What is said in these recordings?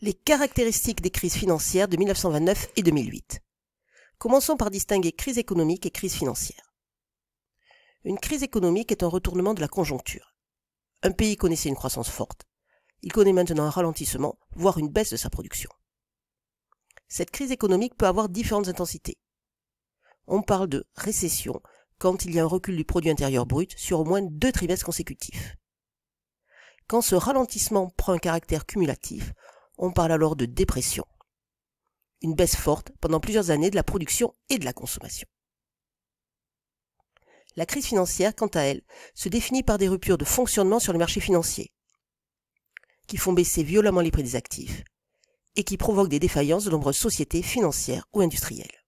Les caractéristiques des crises financières de 1929 et 2008. Commençons par distinguer crise économique et crise financière. Une crise économique est un retournement de la conjoncture. Un pays connaissait une croissance forte. Il connaît maintenant un ralentissement, voire une baisse de sa production. Cette crise économique peut avoir différentes intensités. On parle de récession quand il y a un recul du produit intérieur brut sur au moins deux trimestres consécutifs. Quand ce ralentissement prend un caractère cumulatif, on parle alors de dépression. Une baisse forte pendant plusieurs années de la production et de la consommation. La crise financière, quant à elle, se définit par des ruptures de fonctionnement sur le marché financier, qui font baisser violemment les prix des actifs et qui provoquent des défaillances de nombreuses sociétés financières ou industrielles.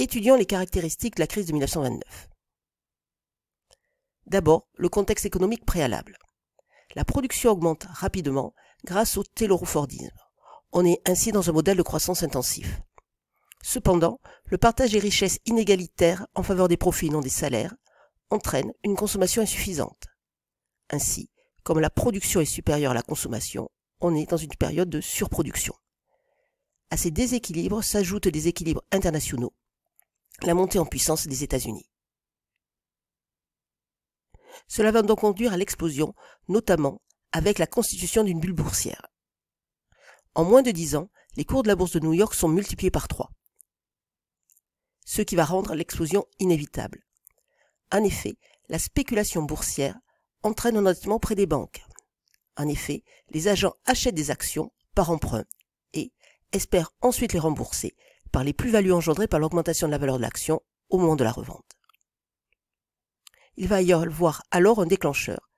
Étudions les caractéristiques de la crise de 1929. D'abord, le contexte économique préalable. La production augmente rapidement grâce au télorofordisme. On est ainsi dans un modèle de croissance intensif. Cependant, le partage des richesses inégalitaires en faveur des profits et non des salaires entraîne une consommation insuffisante. Ainsi, comme la production est supérieure à la consommation, on est dans une période de surproduction. À ces déséquilibres s'ajoutent des équilibres internationaux, la montée en puissance des États-Unis. Cela va donc conduire à l'explosion, notamment avec la constitution d'une bulle boursière. En moins de dix ans, les cours de la bourse de New York sont multipliés par trois. ce qui va rendre l'explosion inévitable. En effet, la spéculation boursière entraîne un endettement près des banques. En effet, les agents achètent des actions par emprunt et espèrent ensuite les rembourser par les plus-values engendrées par l'augmentation de la valeur de l'action au moment de la revente. Il va y avoir alors un déclencheur.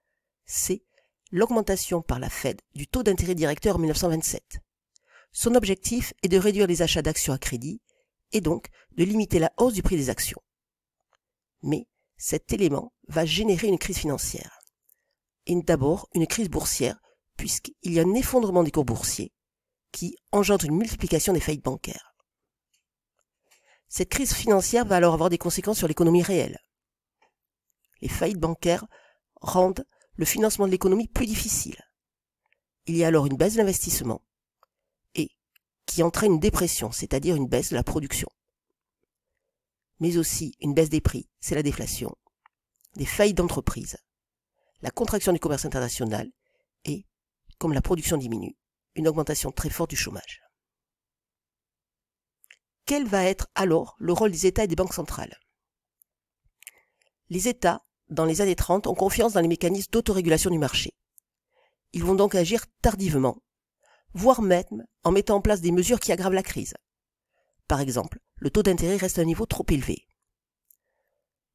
C'est l'augmentation par la Fed du taux d'intérêt directeur en 1927. Son objectif est de réduire les achats d'actions à crédit et donc de limiter la hausse du prix des actions. Mais cet élément va générer une crise financière. Et d'abord une crise boursière, puisqu'il y a un effondrement des cours boursiers qui engendre une multiplication des faillites bancaires. Cette crise financière va alors avoir des conséquences sur l'économie réelle. Les faillites bancaires rendent le financement de l'économie plus difficile. Il y a alors une baisse de l'investissement et qui entraîne une dépression, c'est-à-dire une baisse de la production. Mais aussi une baisse des prix, c'est la déflation, des failles d'entreprises, la contraction du commerce international et, comme la production diminue, une augmentation très forte du chômage. Quel va être alors le rôle des États et des banques centrales Les États dans les années 30, ont confiance dans les mécanismes d'autorégulation du marché. Ils vont donc agir tardivement, voire même en mettant en place des mesures qui aggravent la crise. Par exemple, le taux d'intérêt reste à un niveau trop élevé.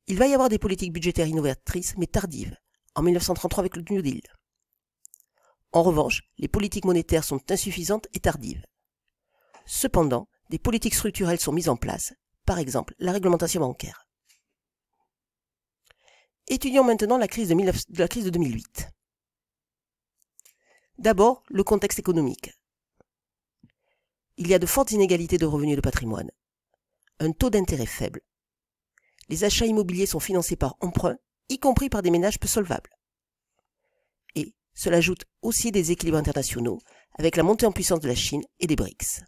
Il va y avoir des politiques budgétaires innovatrices, mais tardives, en 1933 avec le New Deal. En revanche, les politiques monétaires sont insuffisantes et tardives. Cependant, des politiques structurelles sont mises en place, par exemple la réglementation bancaire. Étudions maintenant la crise de, 2008. D'abord, le contexte économique. Il y a de fortes inégalités de revenus et de patrimoine. Un taux d'intérêt faible. Les achats immobiliers sont financés par emprunts, y compris par des ménages peu solvables. Et cela ajoute aussi des équilibres internationaux avec la montée en puissance de la Chine et des BRICS.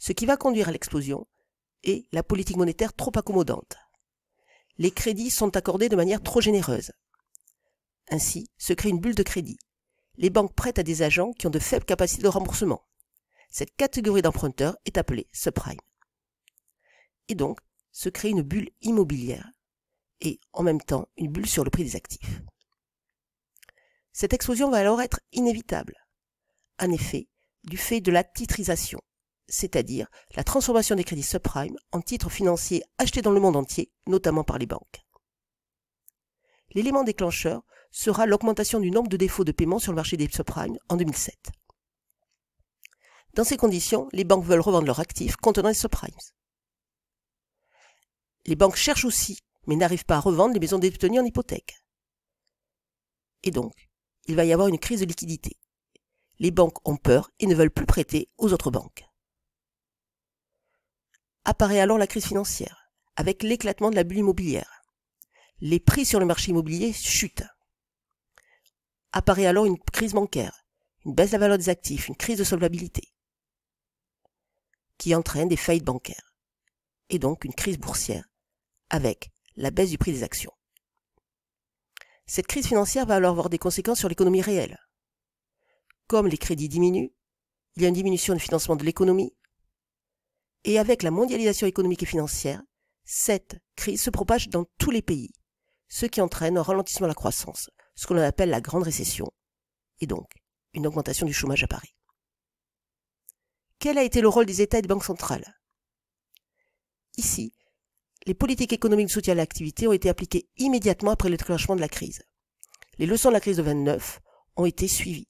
Ce qui va conduire à l'explosion est la politique monétaire trop accommodante les crédits sont accordés de manière trop généreuse. Ainsi se crée une bulle de crédit. Les banques prêtent à des agents qui ont de faibles capacités de remboursement. Cette catégorie d'emprunteurs est appelée subprime. Et donc, se crée une bulle immobilière et, en même temps, une bulle sur le prix des actifs. Cette explosion va alors être inévitable. En effet, du fait de la titrisation, c'est-à-dire la transformation des crédits subprime en titres financiers achetés dans le monde entier, notamment par les banques. L'élément déclencheur sera l'augmentation du nombre de défauts de paiement sur le marché des subprimes en 2007. Dans ces conditions, les banques veulent revendre leurs actifs contenant les subprimes. Les banques cherchent aussi, mais n'arrivent pas à revendre les maisons détenues en hypothèque. Et donc, il va y avoir une crise de liquidité. Les banques ont peur et ne veulent plus prêter aux autres banques. Apparaît alors la crise financière, avec l'éclatement de la bulle immobilière. Les prix sur le marché immobilier chutent. Apparaît alors une crise bancaire, une baisse de la valeur des actifs, une crise de solvabilité, qui entraîne des faillites bancaires, et donc une crise boursière, avec la baisse du prix des actions. Cette crise financière va alors avoir des conséquences sur l'économie réelle. Comme les crédits diminuent, il y a une diminution du financement de l'économie, et avec la mondialisation économique et financière, cette crise se propage dans tous les pays, ce qui entraîne un ralentissement de la croissance, ce qu'on appelle la grande récession, et donc une augmentation du chômage à Paris. Quel a été le rôle des États et des banques centrales Ici, les politiques économiques de soutien à l'activité ont été appliquées immédiatement après le déclenchement de la crise. Les leçons de la crise de 29 ont été suivies.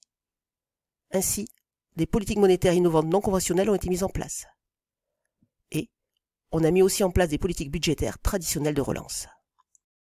Ainsi, des politiques monétaires innovantes non conventionnelles ont été mises en place et on a mis aussi en place des politiques budgétaires traditionnelles de relance.